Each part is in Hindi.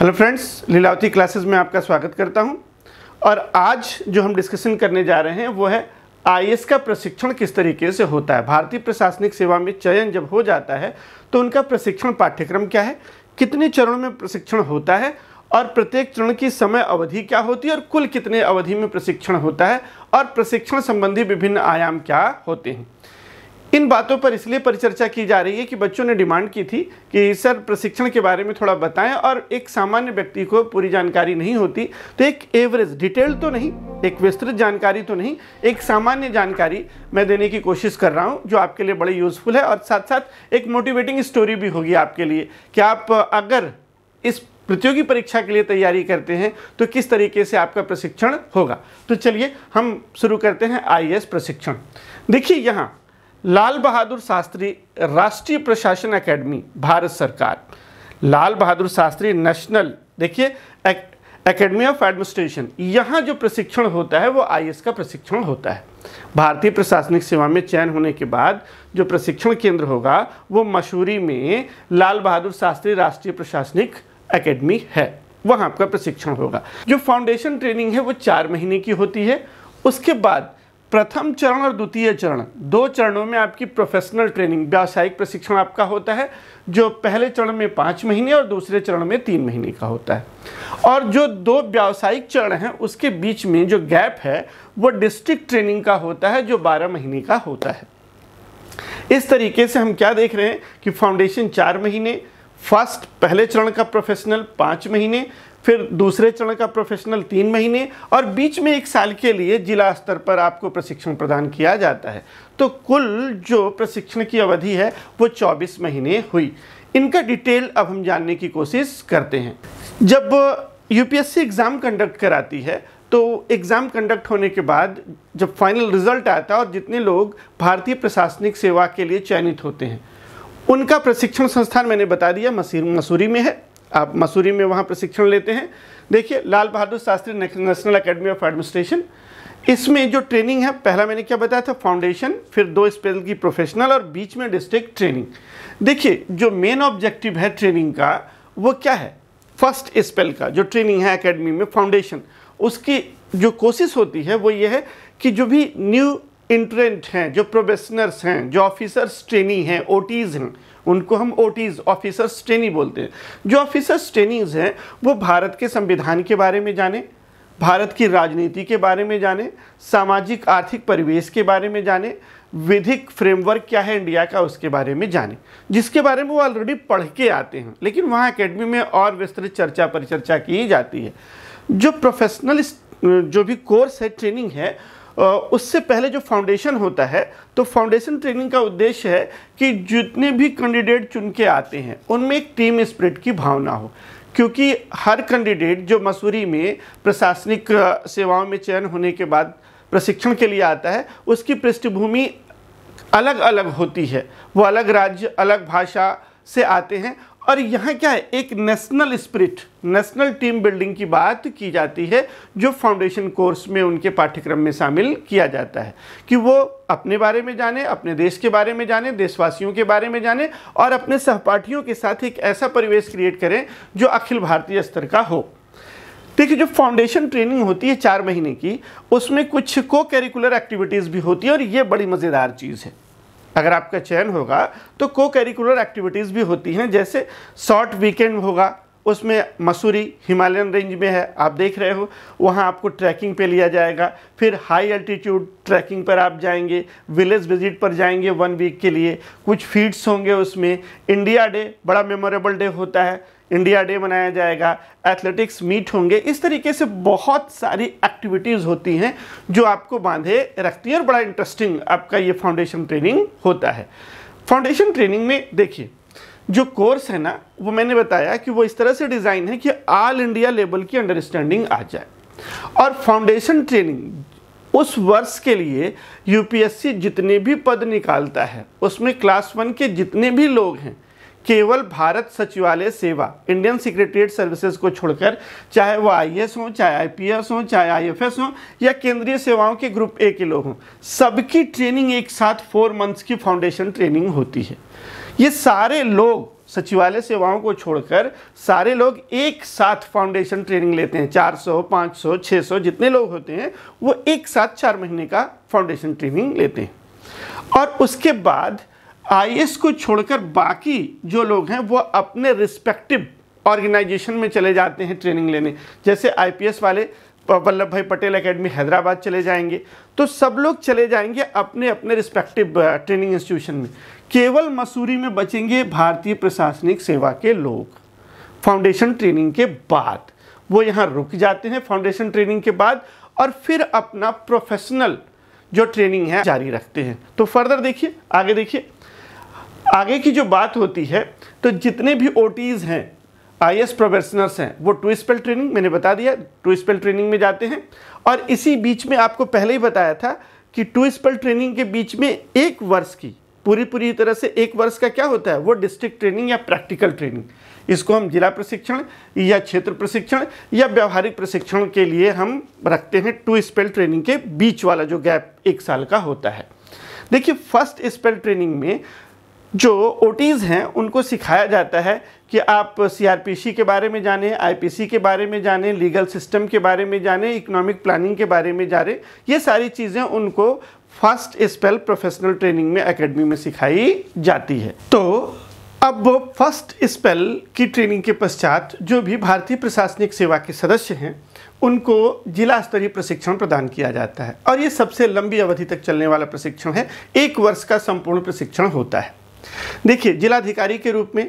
हेलो फ्रेंड्स लीलावती क्लासेस में आपका स्वागत करता हूं और आज जो हम डिस्कशन करने जा रहे हैं वो है आई का प्रशिक्षण किस तरीके से होता है भारतीय प्रशासनिक सेवा में चयन जब हो जाता है तो उनका प्रशिक्षण पाठ्यक्रम क्या है कितने चरणों में प्रशिक्षण होता है और प्रत्येक चरण की समय अवधि क्या होती है और कुल कितने अवधि में प्रशिक्षण होता है और प्रशिक्षण संबंधी विभिन्न आयाम क्या होते हैं इन बातों पर इसलिए परिचर्चा की जा रही है कि बच्चों ने डिमांड की थी कि सर प्रशिक्षण के बारे में थोड़ा बताएं और एक सामान्य व्यक्ति को पूरी जानकारी नहीं होती तो एक एवरेज डिटेल तो नहीं एक विस्तृत जानकारी तो नहीं एक सामान्य जानकारी मैं देने की कोशिश कर रहा हूँ जो आपके लिए बड़ी यूज़फुल है और साथ साथ एक मोटिवेटिंग स्टोरी भी होगी आपके लिए कि आप अगर इस प्रतियोगी परीक्षा के लिए तैयारी करते हैं तो किस तरीके से आपका प्रशिक्षण होगा तो चलिए हम शुरू करते हैं आई प्रशिक्षण देखिए यहाँ लाल बहादुर शास्त्री राष्ट्रीय प्रशासन एकेडमी भारत सरकार लाल बहादुर शास्त्री नेशनल देखिए एकेडमी ऑफ एडमिनिस्ट्रेशन यहाँ जो प्रशिक्षण होता है वो आई का प्रशिक्षण होता है भारतीय प्रशासनिक सेवा में चयन होने के बाद जो प्रशिक्षण केंद्र होगा वो मशहूरी में लाल बहादुर शास्त्री राष्ट्रीय प्रशासनिक एकेडमी है वहाँ आपका प्रशिक्षण होगा जो फाउंडेशन ट्रेनिंग है वो चार महीने की होती है उसके बाद प्रथम चरण और द्वितीय चरण दो चरणों में आपकी प्रोफेशनल ट्रेनिंग व्यावसायिक प्रशिक्षण आपका होता है जो पहले चरण में पाँच महीने और दूसरे चरण में तीन महीने का होता है और जो दो व्यावसायिक चरण हैं उसके बीच में जो गैप है वो डिस्ट्रिक्ट ट्रेनिंग का होता है जो बारह महीने का होता है इस तरीके से हम क्या देख रहे हैं कि फाउंडेशन चार महीने फर्स्ट पहले चरण का प्रोफेशनल पाँच महीने फिर दूसरे चरण का प्रोफेशनल तीन महीने और बीच में एक साल के लिए जिला स्तर पर आपको प्रशिक्षण प्रदान किया जाता है तो कुल जो प्रशिक्षण की अवधि है वो 24 महीने हुई इनका डिटेल अब हम जानने की कोशिश करते हैं जब यूपीएससी एग्ज़ाम कंडक्ट कराती है तो एग्ज़ाम कंडक्ट होने के बाद जब फाइनल रिजल्ट आता है और जितने लोग भारतीय प्रशासनिक सेवा के लिए चयनित होते हैं उनका प्रशिक्षण संस्थान मैंने बता दिया मसूरी में है आप मसूरी में वहाँ प्रशिक्षण लेते हैं देखिए Lal Bahadur Shastri national academy of administration इसमें जो ट्रेनिंग है पहला मैंने क्या बताया था फाउंडेशन फिर दो स्पेशल की प्रोफेशनल और बीच में डिस्ट्रिक्ट ट्रेनिंग देखिए जो मेन ऑब्जेक्टिव है ट्रेनिंग का वो क्या है फर्स्ट स्पेल का जो ट्रेनिंग है एकेडमी में फाउंडेशन उसकी जो कोशिश होती है वो ये है कि जो भी न्यू इंटरेंट हैं जो प्रोबेशनर्स हैं जो ऑफिसर्स ट्रेनी हैं ओटीज़ हैं उनको हम ओटीज़ ऑफिसर्स ट्रेनी बोलते हैं जो ऑफिसर्स ट्रेनिंग हैं वो भारत के संविधान के बारे में जाने भारत की राजनीति के बारे में जाने सामाजिक आर्थिक परिवेश के बारे में जाने विधिक फ्रेमवर्क क्या है इंडिया का उसके बारे में जाने जिसके बारे में वो ऑलरेडी पढ़ के आते हैं लेकिन वहाँ अकेडमी में और विस्तृत चर्चा परिचर्चा की जाती है जो प्रोफेशनल जो भी कोर्स है ट्रेनिंग है उससे पहले जो फाउंडेशन होता है तो फाउंडेशन ट्रेनिंग का उद्देश्य है कि जितने भी कैंडिडेट चुन के आते हैं उनमें एक टीम स्प्रिट की भावना हो क्योंकि हर कैंडिडेट जो मसूरी में प्रशासनिक सेवाओं में चयन होने के बाद प्रशिक्षण के लिए आता है उसकी पृष्ठभूमि अलग अलग होती है वो अलग राज्य अलग भाषा से आते हैं और यहाँ क्या है एक national spirit national team building की बात की जाती है जो फाउंडेशन कोर्स में उनके पाठ्यक्रम में शामिल किया जाता है कि वो अपने बारे में जाने अपने देश के बारे में जाने देशवासियों के बारे में जाने और अपने सहपाठियों के साथ एक ऐसा परिवेश क्रिएट करें जो अखिल भारतीय स्तर का हो देखिए जो फाउंडेशन ट्रेनिंग होती है चार महीने की उसमें कुछ को करिकुलर एक्टिविटीज़ भी होती है और ये बड़ी मज़ेदार चीज़ है अगर आपका चयन होगा तो को करिकुलर एक्टिविटीज़ भी होती हैं जैसे शॉर्ट वीकेंड होगा उसमें मसूरी हिमालयन रेंज में है आप देख रहे हो वहाँ आपको ट्रैकिंग पे लिया जाएगा फिर हाई अल्टीट्यूड ट्रैकिंग पर आप जाएंगे विलेज विजिट पर जाएंगे वन वीक के लिए कुछ फीड्स होंगे उसमें इंडिया डे बड़ा मेमोरेबल डे होता है इंडिया डे मनाया जाएगा एथलेटिक्स मीट होंगे इस तरीके से बहुत सारी एक्टिविटीज़ होती हैं जो आपको बांधे रखती हैं और बड़ा इंटरेस्टिंग आपका ये फाउंडेशन ट्रेनिंग होता है फाउंडेशन ट्रेनिंग में देखिए जो कोर्स है ना वो मैंने बताया कि वो इस तरह से डिज़ाइन है कि ऑल इंडिया लेवल की अंडरस्टैंडिंग आ जाए और फाउंडेशन ट्रेनिंग उस वर्ष के लिए यूपीएससी जितने भी पद निकालता है उसमें क्लास वन के जितने भी लोग हैं केवल भारत सचिवालय सेवा इंडियन सिक्रेटरीट सर्विसेज को छोड़कर चाहे वो आई एस हो चाहे आई पी एस हो चाहे आई एफ एस हो या केंद्रीय सेवाओं के ग्रुप ए के लोग हों सबकी ट्रेनिंग एक साथ फोर मंथ्स की फाउंडेशन ट्रेनिंग होती है ये सारे लोग सचिवालय सेवाओं को छोड़कर सारे लोग एक साथ फाउंडेशन ट्रेनिंग लेते हैं 400, 500, 600 जितने लोग होते हैं वो एक साथ चार महीने का फाउंडेशन ट्रेनिंग लेते हैं और उसके बाद आईएस को छोड़कर बाकी जो लोग हैं वो अपने रिस्पेक्टिव ऑर्गेनाइजेशन में चले जाते हैं ट्रेनिंग लेने जैसे आईपीएस वाले वल्लभ भाई पटेल एकेडमी हैदराबाद चले जाएंगे तो सब लोग चले जाएंगे अपने अपने रिस्पेक्टिव ट्रेनिंग इंस्टीट्यूशन में केवल मसूरी में बचेंगे भारतीय प्रशासनिक सेवा के लोग फाउंडेशन ट्रेनिंग के बाद वो यहाँ रुक जाते हैं फाउंडेशन ट्रेनिंग के बाद और फिर अपना प्रोफेशनल जो ट्रेनिंग है जारी रखते हैं तो फर्दर देखिए आगे देखिए आगे की जो बात होती है तो जितने भी ओ हैं आई एस प्रोफेशनर्स हैं वो टू स्पेल ट्रेनिंग मैंने बता दिया टू स्पेल ट्रेनिंग में जाते हैं और इसी बीच में आपको पहले ही बताया था कि टू स्पेल ट्रेनिंग के बीच में एक वर्ष की पूरी पूरी तरह से एक वर्ष का क्या होता है वो डिस्ट्रिक्ट ट्रेनिंग या प्रैक्टिकल ट्रेनिंग इसको हम जिला प्रशिक्षण या क्षेत्र प्रशिक्षण या व्यवहारिक प्रशिक्षण के लिए हम रखते हैं टू स्पेल ट्रेनिंग के बीच वाला जो गैप एक साल का होता है देखिए फर्स्ट स्पेल ट्रेनिंग में जो ओटीज़ हैं उनको सिखाया जाता है कि आप सीआरपीसी के बारे में जानें आईपीसी के बारे में जाने लीगल सिस्टम के बारे में जाने इकोनॉमिक प्लानिंग के बारे में जाने ये सारी चीज़ें उनको फर्स्ट स्पेल प्रोफेशनल ट्रेनिंग में एकेडमी में सिखाई जाती है तो अब फर्स्ट स्पेल की ट्रेनिंग के पश्चात जो भी भारतीय प्रशासनिक सेवा के सदस्य हैं उनको जिला स्तरीय प्रशिक्षण प्रदान किया जाता है और ये सबसे लंबी अवधि तक चलने वाला प्रशिक्षण है एक वर्ष का संपूर्ण प्रशिक्षण होता है देखिए जिलाधिकारी के रूप में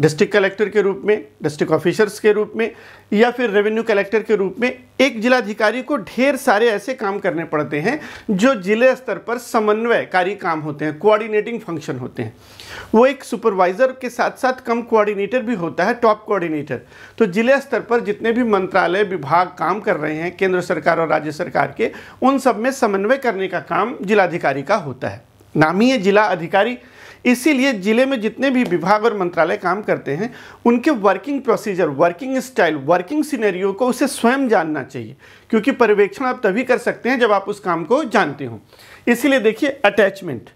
डिस्ट्रिक्ट कलेक्टर के रूप में डिस्ट्रिक्ट ऑफिसर्स के रूप में या फिर रेवेन्यू कलेक्टर के रूप में एक जिलाधिकारी को ढेर सारे ऐसे काम करने पड़ते हैं जो जिले स्तर पर समन्वयकारी काम होते हैं कोऑर्डिनेटिंग फंक्शन होते हैं वो एक सुपरवाइजर के साथ साथ कम कोऑर्डिनेटर भी होता है टॉप कोऑर्डिनेटर तो जिले स्तर पर जितने भी मंत्रालय विभाग काम कर रहे हैं केंद्र सरकार और राज्य सरकार के उन सब में समन्वय करने का काम जिलाधिकारी का होता है नामीय जिला अधिकारी इसीलिए जिले में जितने भी विभाग और मंत्रालय काम करते हैं उनके working procedure working style working scenario को उसे स्वयं जानना चाहिए क्योंकि पर्यवेक्षण आप तभी कर सकते हैं जब आप उस काम को जानते हो इसीलिए देखिए अटैचमेंट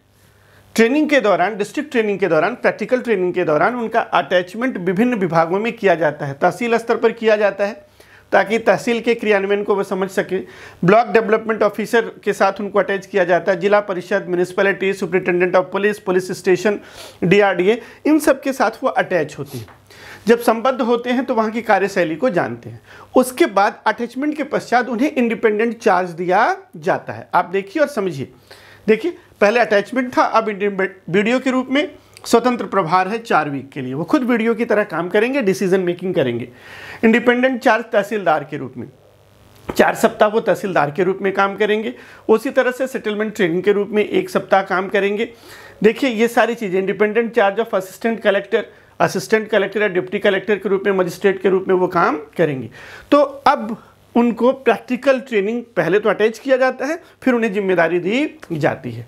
ट्रेनिंग के दौरान डिस्ट्रिक्ट ट्रेनिंग के दौरान प्रैक्टिकल ट्रेनिंग के दौरान उनका अटैचमेंट विभिन्न विभागों में किया जाता है तहसील स्तर पर किया जाता है ताकि तहसील के क्रियान्वयन को वह समझ सके ब्लॉक डेवलपमेंट ऑफिसर के साथ उनको अटैच किया जाता है जिला परिषद municipality superintendent of police police station DRDA इन सब के साथ वो अटैच होती है जब संबद्ध होते हैं तो वहाँ की कार्यशैली को जानते हैं उसके बाद अटैचमेंट के पश्चात उन्हें इंडिपेंडेंट चार्ज दिया जाता है आप देखिए और समझिए देखिए पहले अटैचमेंट था अब वीडियो के रूप में स्वतंत्र प्रभार है चार वीक के लिए वो खुद वीडियो की तरह काम करेंगे डिसीजन मेकिंग करेंगे इंडिपेंडेंट चार्ज तहसीलदार के रूप में चार सप्ताह वो तहसीलदार के रूप में काम करेंगे उसी तरह से सेटलमेंट ट्रेनिंग के रूप में एक सप्ताह काम करेंगे देखिए ये सारी चीज़ें independent charge of assistant collector assistant collector या डिप्टी कलेक्टर के रूप में मजिस्ट्रेट के रूप में वो काम करेंगे तो अब उनको प्रैक्टिकल ट्रेनिंग पहले तो अटैच किया जाता है फिर उन्हें जिम्मेदारी दी जाती है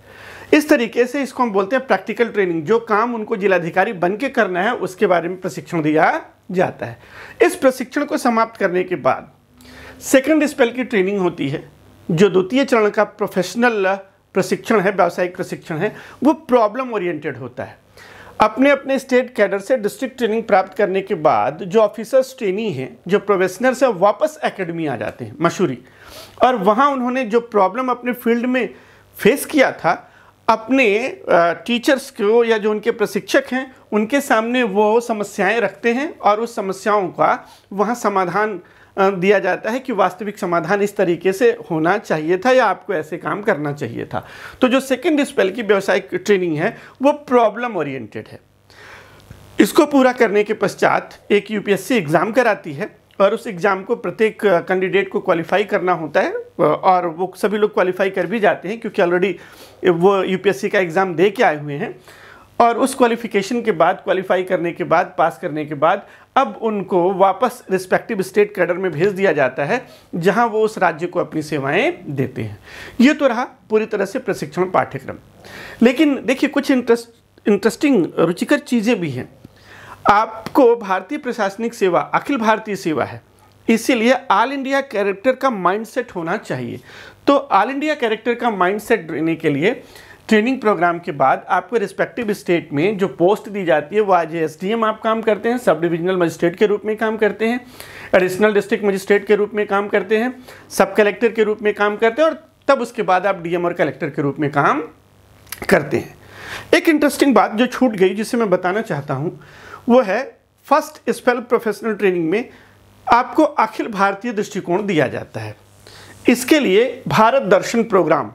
इस तरीके से इसको हम बोलते हैं प्रैक्टिकल ट्रेनिंग जो काम उनको जिलाधिकारी बन के करना है उसके बारे में प्रशिक्षण दिया जाता है इस प्रशिक्षण को समाप्त करने के बाद सेकंड स्पेल की ट्रेनिंग होती है जो द्वितीय चरण का प्रोफेशनल प्रशिक्षण है व्यावसायिक प्रशिक्षण है वो प्रॉब्लम ओरिएंटेड होता है अपने अपने स्टेट कैडर से डिस्ट्रिक्ट ट्रेनिंग प्राप्त करने के बाद जो ऑफिसर्स ट्रेनी हैं जो प्रोफेशनल हैं वापस एकेडमी आ जाते हैं मशहूरी और वहाँ उन्होंने जो प्रॉब्लम अपने फील्ड में फेस किया था अपने टीचर्स को या जो उनके प्रशिक्षक हैं उनके सामने वो समस्याएं रखते हैं और उस समस्याओं का वहाँ समाधान दिया जाता है कि वास्तविक समाधान इस तरीके से होना चाहिए था या आपको ऐसे काम करना चाहिए था तो जो सेकेंड स्पेल की व्यावसायिक ट्रेनिंग है वो प्रॉब्लम ओरिएंटेड है इसको पूरा करने के पश्चात एक यूपीएससी एग्ज़ाम कराती है और उस एग्ज़ाम को प्रत्येक कैंडिडेट को क्वालिफाई करना होता है और वो सभी लोग क्वालिफाई कर भी जाते हैं क्योंकि ऑलरेडी वो यूपीएससी का एग्ज़ाम दे के आए हुए हैं और उस क्वालिफिकेशन के बाद क्वालिफाई करने के बाद पास करने के बाद अब उनको वापस रिस्पेक्टिव स्टेट कैडर में भेज दिया जाता है जहां वो उस राज्य को अपनी सेवाएं देते हैं ये तो रहा पूरी तरह से प्रशिक्षण पाठ्यक्रम लेकिन देखिए कुछ इंटरेस्ट इंटरेस्टिंग रुचिकर चीज़ें भी हैं आपको भारतीय प्रशासनिक सेवा अखिल भारतीय सेवा है इसीलिए ऑल इंडिया कैरेक्टर का माइंडसेट होना चाहिए तो ऑल इंडिया कैरेक्टर का माइंडसेट देने के लिए ट्रेनिंग प्रोग्राम के बाद आपको रिस्पेक्टिव स्टेट में जो पोस्ट दी जाती है वो आज एस आप काम करते हैं सब डिविजनल मजिस्ट्रेट के रूप में काम करते हैं एडिशनल डिस्ट्रिक्ट मजिस्ट्रेट के रूप में काम करते हैं सब कलेक्टर के रूप में काम करते हैं और तब उसके बाद आप डीएम और कलेक्टर के रूप में काम करते हैं एक इंटरेस्टिंग बात जो छूट गई जिसे मैं बताना चाहता हूँ वो है फर्स्ट स्पेल प्रोफेशनल ट्रेनिंग में आपको अखिल भारतीय दृष्टिकोण दिया जाता है इसके लिए भारत दर्शन प्रोग्राम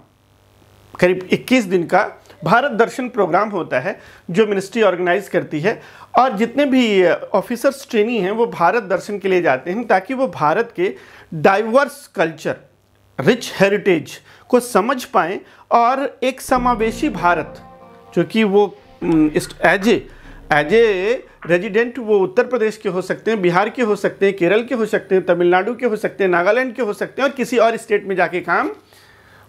करीब 21 दिन का भारत दर्शन प्रोग्राम होता है जो मिनिस्ट्री ऑर्गेनाइज करती है और जितने भी ऑफिसर्स ट्रेनी हैं वो भारत दर्शन के लिए जाते हैं ताकि वो भारत के डाइवर्स कल्चर रिच हेरिटेज को समझ पाएँ और एक समावेशी भारत जो कि वो as a as a resident वो उत्तर प्रदेश के हो सकते हैं बिहार के हो सकते हैं केरल के हो सकते हैं तमिलनाडु के हो सकते हैं नागालैंड के हो सकते हैं और किसी और स्टेट में जाके काम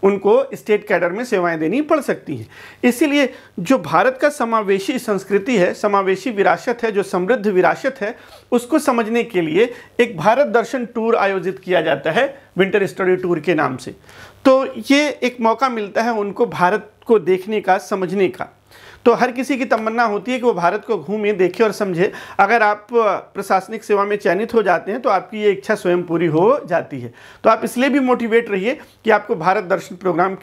उनको स्टेट कैडर में सेवाएं देनी पड़ सकती हैं इसीलिए जो भारत का समावेशी संस्कृति है समावेशी विरासत है जो समृद्ध विरासत है उसको समझने के लिए एक भारत दर्शन टूर आयोजित किया जाता है विंटर स्टडी टूर के नाम से तो ये एक मौका मिलता है उनको भारत को देखने का समझने का तो हर किसी की तमन्ना होती है कि वो भारत को घूमे देखे और समझे अगर आप प्रशासनिक सेवा में चयनित हो जाते हैं तो आपकी ये इच्छा स्वयं पूरी हो जाती है तो आप इसलिए भी मोटिवेट रहिए कि आपको भारत दर्शन प्रोग्राम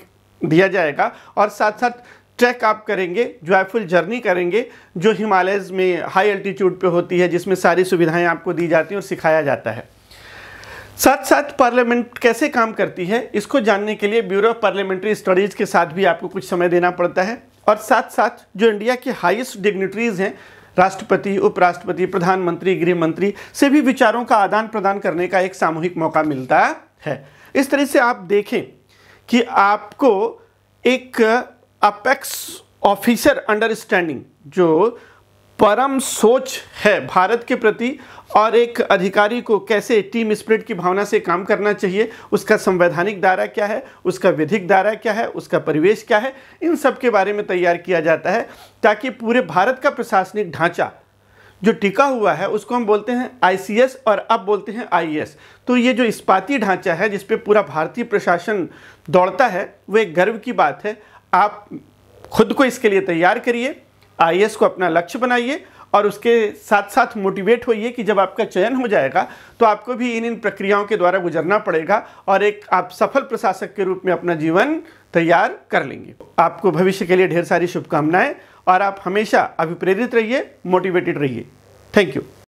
दिया जाएगा और साथ साथ ट्रैक आप करेंगे जॉयफुल जर्नी करेंगे जो हिमालयस में हाई अल्टीट्यूड पे होती है जिसमें सारी सुविधाएं आपको दी जाती हैं और सिखाया जाता है साथ साथ पार्लियामेंट कैसे काम करती है इसको जानने के लिए ब्यूरो ऑफ पार्लियामेंट्री स्टडीज़ के साथ भी आपको कुछ समय देना पड़ता है और साथ साथ जो इंडिया के हाईएस्ट डिग्निटरीज हैं राष्ट्रपति उपराष्ट्रपति प्रधानमंत्री गृहमंत्री से भी विचारों का आदान प्रदान करने का एक सामूहिक मौका मिलता है इस तरह से आप देखें कि आपको एक अपेक्स ऑफिसर अंडरस्टैंडिंग जो परम सोच है भारत के प्रति और एक अधिकारी को कैसे टीम स्प्रिट की भावना से काम करना चाहिए उसका संवैधानिक दायरा क्या है उसका विधिक दायरा क्या है उसका परिवेश क्या है इन सब के बारे में तैयार किया जाता है ताकि पूरे भारत का प्रशासनिक ढांचा जो टिका हुआ है उसको हम बोलते हैं आईसीएस और अब बोलते हैं आईएएस तो ये जो इस्पाती ढांचा है जिसपे पूरा भारतीय प्रशासन दौड़ता है वो एक गर्व की बात है आप खुद को इसके लिए तैयार करिए आई को अपना लक्ष्य बनाइए और उसके साथ साथ मोटिवेट होइए कि जब आपका चयन हो जाएगा तो आपको भी इन इन प्रक्रियाओं के द्वारा गुजरना पड़ेगा और एक आप सफल प्रशासक के रूप में अपना जीवन तैयार कर लेंगे आपको भविष्य के लिए ढेर सारी शुभकामनाएं और आप हमेशा अभिप्रेरित रहिए मोटिवेटेड रहिए थैंक यू